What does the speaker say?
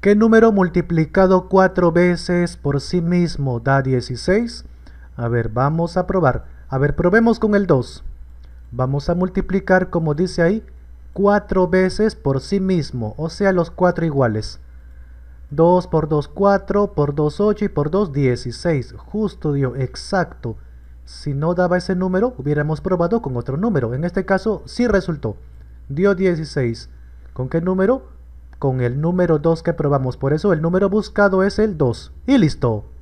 ¿Qué número multiplicado cuatro veces por sí mismo da 16? A ver, vamos a probar. A ver, probemos con el 2. Vamos a multiplicar, como dice ahí, cuatro veces por sí mismo, o sea, los cuatro iguales. 2 por 2, 4, por 2, 8 y por 2, 16. Justo dio, exacto. Si no daba ese número, hubiéramos probado con otro número. En este caso, sí resultó. Dio 16. ¿Con qué número? con el número 2 que probamos. Por eso el número buscado es el 2. Y listo.